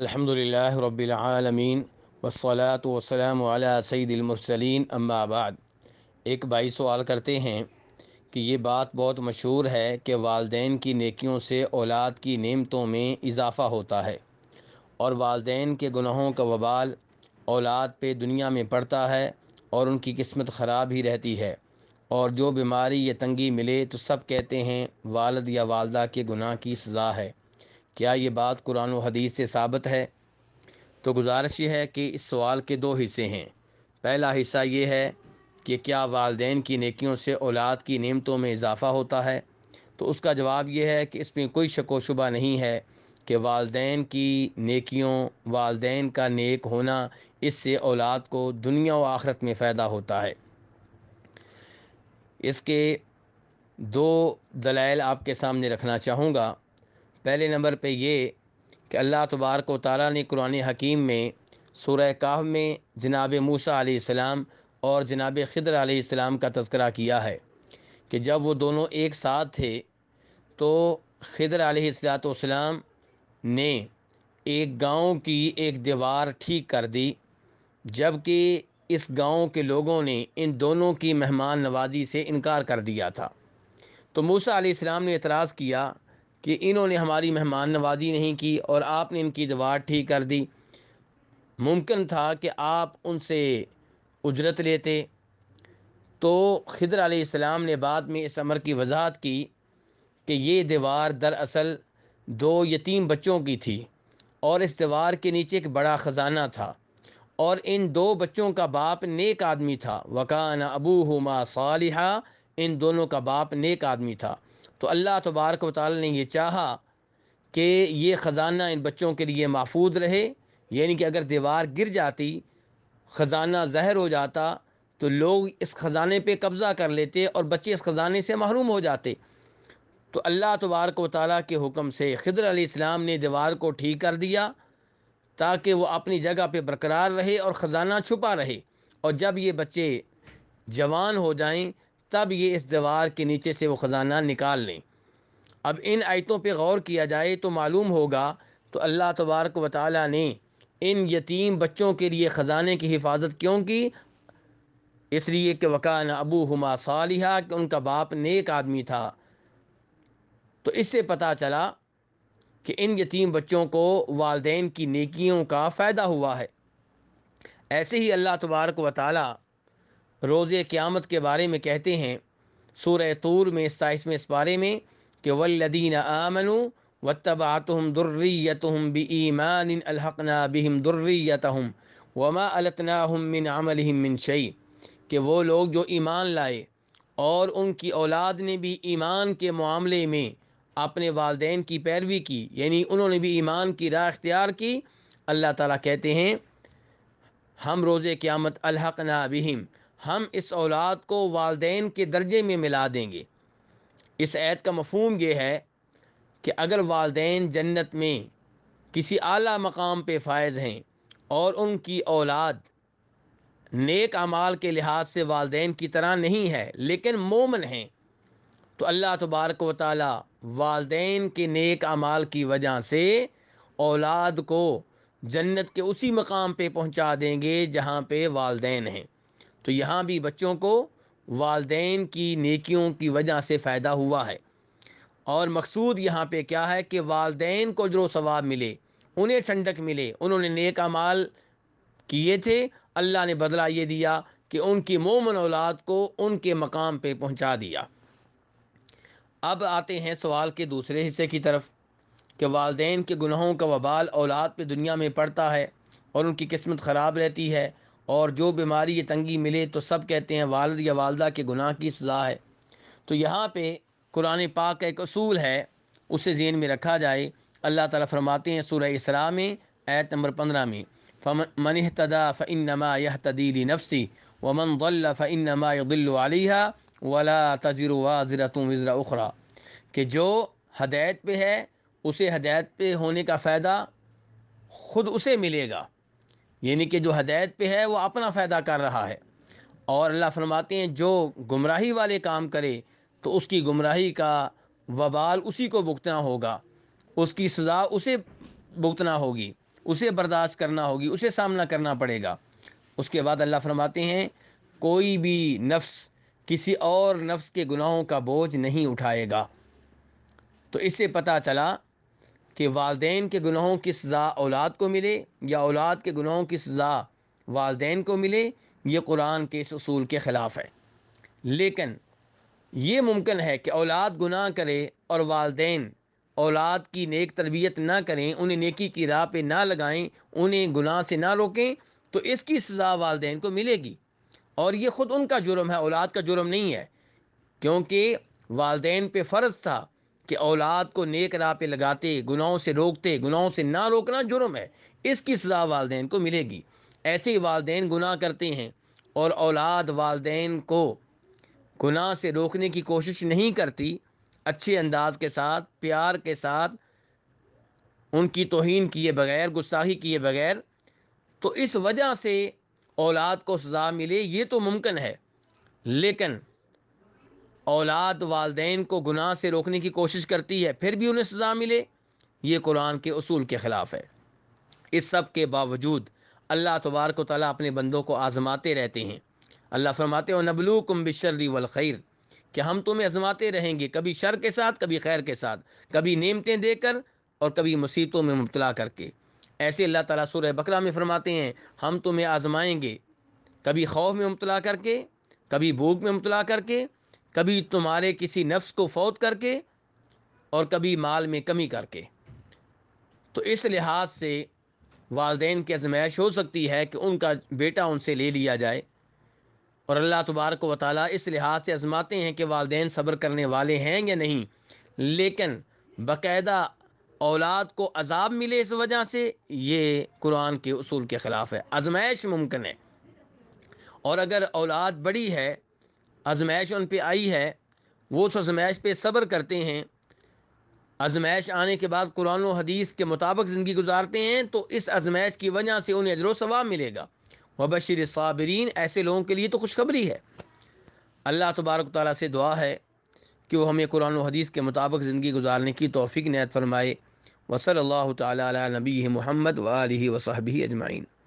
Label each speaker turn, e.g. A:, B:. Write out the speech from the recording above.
A: अल्हम्दुलिल्लाह रब्बिल आलमीन वसलात वसलाम सईदमरसलिन अम्माबाद एक भाई सवाल करते हैं कि ये बात बहुत मशहूर है कि वालदे की नेकियों से औलाद की नेमतों में इजाफ़ा होता है और वालदे के गुनाहों का वबाल औलाद पे दुनिया में पड़ता है और उनकी किस्मत ख़राब ही रहती है और जो बीमारी या तंगी मिले तो सब कहते हैं वालद या वालदा के गुनाह की सज़ा है क्या ये बात कुरान हदीस से साबित है तो गुजारिश ये है कि इस सवाल के दो हिस्से हैं पहला हिस्सा ये है कि क्या वालदेन की नेकियों से औलाद की नियमतों में इजाफ़ा होता है तो उसका जवाब यह है कि इसमें कोई व शुबा नहीं है कि वालदेन की नेकियों वालदेन का नेक होना इससे औलाद को दुनिया व आखरत में फ़ायदा होता है इसके दो दलाइल आपके सामने रखना चाहूँगा पहले नंबर पे ये कि अल्लाह तबारक तारा ने कुरान हकीम में सूरह काह में जनाब मूसा सलाम और जनाब खिदर सलाम का तस्करा किया है कि जब वो दोनों एक साथ थे तो खिदर सलाम ने एक गांव की एक दीवार ठीक कर दी जबकि इस गांव के लोगों ने इन दोनों की मेहमान नवाजी से इनकार कर दिया था तो मूसा आसमाम ने एतराज़ किया कि इन्होंने हमारी मेहमान नवाजी नहीं की और आपने इनकी दवा ठीक कर दी मुमकिन था कि आप उनसे उजरत लेते तो खिदर आलाम ने बाद में इस अमर की वजाहत की कि ये दीवार दरअसल दो यतीम बच्चों की थी और इस दीवार के नीचे एक बड़ा ख़जाना था और इन दो बच्चों का बाप नेक आदमी था वकाना अबू हुमा सालिहा इन दोनों का बाप नेक आदमी था तो अल्लाह तबारक वाली ने यह चाह कि ये ख़ज़ाना इन बच्चों के लिए महफूज रहे यानी कि अगर दीवार गिर जाती ख़ज़ाना जहर हो जाता तो लोग इस ख़ज़ाने पर कब्ज़ा कर लेते और बच्चे इस ख़ज़ाने से महरूम हो जाते तो अल्लाह तबारक व वाली के हुक्म से खिदर इस्लाम ने दीवार को ठीक कर दिया ताकि वह अपनी जगह पर बरकरार रहे और ख़ज़ाना छुपा रहे और जब ये बच्चे जवान हो जाएँ तब ये इस दीवार के नीचे से वो ख़जाना निकाल लें अब इन आयतों पर गौर किया जाए तो मालूम होगा तो अल्लाह तबारक व ने इन यतीम बच्चों के लिए ख़जाने की हिफाजत क्यों की इसलिए कि वकान अबू हमा सालिहा कि उनका बाप नेक आदमी था तो इससे पता चला कि इन यतीम बच्चों को वालदेन की नेकियों का फ़ायदा हुआ है ऐसे ही अल्लाह तबारक व रोज़ क़्यामत के बारे में कहते हैं सूर तूर में साइस में इस बारे में कि वल्लदीन आमनु व तबातम दुर्रियतम बी ईमान अलहक़ना बिहम दुर्रियतम वमा अलतना मिन अमल मिन शई कि वो लोग जो ईमान लाए और उनकी औलाद ने भी ईमान के मामले में अपने वालदेन की पैरवी की यानी उन्होंने भी ईमान की राह अख्तियार की अल्लाह तला कहते हैं हम रोज़ क़्यामत अलहक़ना बिहम हम इस औलाद को वालदे के दर्जे में मिला देंगे इस ऐत का मफहम यह है कि अगर वालदे जन्नत में किसी अली मकाम पर फायज़ हैं और उनकी औलाद नेक अमाल के लिहाज से वालदे की तरह नहीं है लेकिन मोमन हैं तो अल्लाह तबारक व ताली वालदेन के नेक अमाल की वजह से औलाद को जन्नत के उसी मकाम पर पहुँचा देंगे जहाँ पर वालदे हैं तो यहाँ भी बच्चों को वालदेन की नेकियों की वजह से फ़ायदा हुआ है और मकसूद यहाँ पे क्या है कि वालदेन को जो सवाब मिले उन्हें ठंडक मिले उन्होंने नेक अमाल किए थे अल्लाह ने बदला ये दिया कि उनकी मोमन औलाद को उनके मकाम पे पहुँचा दिया अब आते हैं सवाल के दूसरे हिस्से की तरफ कि वालदेन के गुनाहों का वबाल औलाद पे दुनिया में पड़ता है और उनकी किस्मत ख़राब रहती है और जो बीमारी ये तंगी मिले तो सब कहते हैं वालद या वालदा के गुनाह की सज़ा है तो यहाँ पे कुरान पाक का एक असूल है उसे जेन में रखा जाए अल्लाह ताला फरमाते हैं सूरह इसरा में आयत नंबर पंद्रह में फमन तदा फ़िन नमा यह तदीली नफसी वमन गल फ़िन नमा यदिल्लिहा वला तजर वाजरा तुम उखरा कि जो हदायत पे है उसे हदायत पे होने का फ़ायदा ख़ुद उसे मिलेगा यानी कि जो हदायत पे है वो अपना फ़ायदा कर रहा है और अल्लाह फरमाते हैं जो गुमराही वाले काम करे तो उसकी गुमराही का वबाल उसी को भुगतना होगा उसकी सज़ा उसे भुगतना होगी उसे बर्दाश्त करना होगी उसे सामना करना पड़ेगा उसके बाद अल्लाह फरमाते हैं कोई भी नफ्स किसी और नफ्स के गुनाहों का बोझ नहीं उठाएगा तो इससे पता चला कि वालदेन के गुनाहों की सज़ा औलाद को मिले या औलाद के गुनाहों की सज़ा वालदेन को मिले ये कुरान के इस असूल के ख़िलाफ़ है लेकिन ये मुमकिन है कि औलाद गुनाह करे और वालदेन औलाद की नेक तरबियत ना करें उन्हें नेकी की राह पे ना लगाएं उन्हें गुनाह से ना रोकें तो इसकी सज़ा वालदेन को मिलेगी और ये ख़ुद उनका जुर्म है औलाद का जुर्म नहीं है क्योंकि वालदेन पे फ़र्ज़ था कि औलाद को नेक राह पे लगाते गुनाहों से रोकते गुनाहों से ना रोकना जुर्म है इसकी सज़ा वालदेन को मिलेगी ऐसे ही वालदेन गुनाह करते हैं और औलाद वालदेन को गुनाह से रोकने की कोशिश नहीं करती अच्छे अंदाज के साथ प्यार के साथ उनकी तोहन किए बगैर गुस्साही किए बगैर तो इस वजह से औलाद को सज़ा मिले ये तो मुमकिन है लेकिन औलाद वालदेन को गुनाह से रोकने की कोशिश करती है फिर भी उन्हें सज़ा मिले ये कुरान के असूल के ख़िलाफ़ है इस सब के बावजूद अल्लाह तबारक तला अपने बंदों को आज़माते रहते हैं अल्लाह फरमाते और नबलू कुम बिशर्री वलखैर कि हम तुम्हें आज़माते रहेंगे कभी शर के साथ कभी खैर के साथ कभी नीमतें देकर और कभी मुसीबतों में मुबला करके ऐसे अल्लाह तला सुर बकर में फरमाते हैं हम तुम्हें आज़माएंगे कभी खौफ में मुबला करके कभी भूख में मुबला करके कभी तुम्हारे किसी नफ्स को फौत करके और कभी माल में कमी करके तो इस लिहाज से वालदे की आजमाइश हो सकती है कि उनका बेटा उनसे ले लिया जाए और अल्लाह तबारक को ताली इस लिहाज से आजमाते हैं कि वालदे सब्र करने वाले हैं या नहीं लेकिन बाकायदा औलाद को अजाब मिले इस वजह से ये कुरान के असूल के ख़िलाफ़ है आजमाइश मुमकिन है और अगर औलाद बड़ी है आजमाइश उन पर आई है वो उस आजमाइश पे सब्र करते हैं आजमाइश आने के बाद कुरान और हदीस के मुताबिक ज़िंदगी गुजारते हैं तो इस आजमाइश की वजह से उन्हें अजर सवाब मिलेगा वबशर साबरीन ऐसे लोगों के लिए तो खुशखबरी है अल्लाह तबारक ताली से दुआ है कि वह हमें कुरान और हदीस के मुताबिक ज़िंदगी गुजारने की तोफ़ी नयत फरमाए वसल अल्लाह तबी महमद वाल वसाहबी अजमाइन